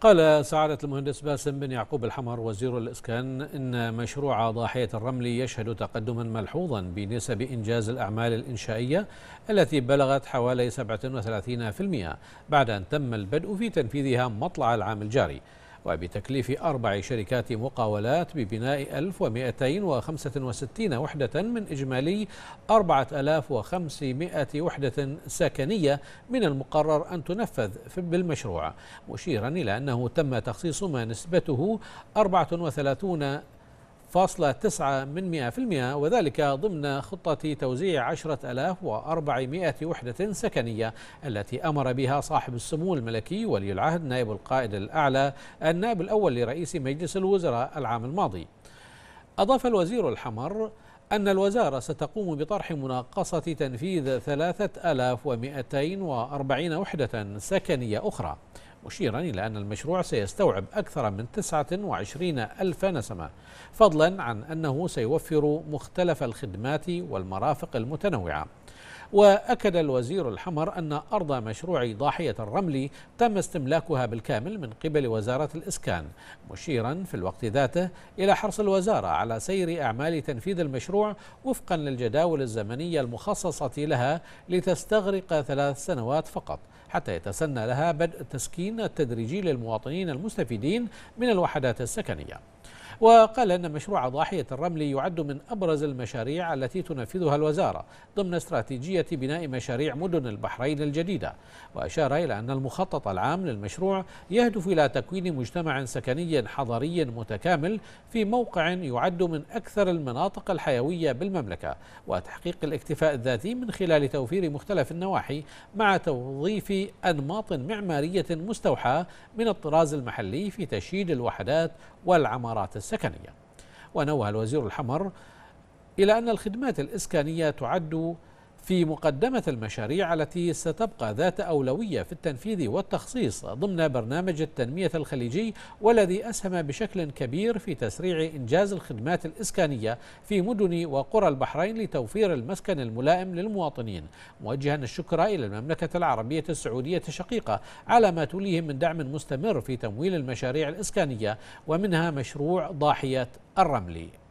قال سعادة المهندس باسم بن يعقوب الحمر وزير الإسكان إن مشروع ضاحية الرمل يشهد تقدما ملحوظا بنسب إنجاز الأعمال الإنشائية التي بلغت حوالي 37% بعد أن تم البدء في تنفيذها مطلع العام الجاري وبتكليف أربع شركات مقاولات ببناء 1265 وحدة من إجمالي 4500 وحدة سكنية من المقرر أن تنفذ بالمشروع مشيرا إلى أنه تم تخصيص ما نسبته 34 0.9% من وذلك ضمن خطة توزيع 10400 وحدة سكنية التي أمر بها صاحب السمو الملكي ولي العهد نائب القائد الأعلى النائب الأول لرئيس مجلس الوزراء العام الماضي أضاف الوزير الحمر أن الوزارة ستقوم بطرح مناقصة تنفيذ 3240 وحدة سكنية أخرى مشيرا إلى أن المشروع سيستوعب أكثر من 29 ألف نسمة فضلا عن أنه سيوفر مختلف الخدمات والمرافق المتنوعة وأكد الوزير الحمر أن أرض مشروع ضاحية الرمل تم استملاكها بالكامل من قبل وزارة الإسكان مشيرا في الوقت ذاته إلى حرص الوزارة على سير أعمال تنفيذ المشروع وفقا للجداول الزمنية المخصصة لها لتستغرق ثلاث سنوات فقط حتى يتسنى لها بدء التسكين التدريجي للمواطنين المستفيدين من الوحدات السكنيه وقال أن مشروع ضاحية الرمل يعد من أبرز المشاريع التي تنفذها الوزارة ضمن استراتيجية بناء مشاريع مدن البحرين الجديدة وأشار إلى أن المخطط العام للمشروع يهدف إلى تكوين مجتمع سكني حضري متكامل في موقع يعد من أكثر المناطق الحيوية بالمملكة وتحقيق الاكتفاء الذاتي من خلال توفير مختلف النواحي مع توظيف أنماط معمارية مستوحاة من الطراز المحلي في تشييد الوحدات والعمارات السكنية السكنية ونوه الوزير الحمر إلى أن الخدمات الإسكانية تعد في مقدمة المشاريع التي ستبقى ذات أولوية في التنفيذ والتخصيص ضمن برنامج التنمية الخليجي والذي أسهم بشكل كبير في تسريع إنجاز الخدمات الإسكانية في مدن وقرى البحرين لتوفير المسكن الملائم للمواطنين موجها الشكر إلى المملكة العربية السعودية الشقيقة على ما توليهم من دعم مستمر في تمويل المشاريع الإسكانية ومنها مشروع ضاحية الرملي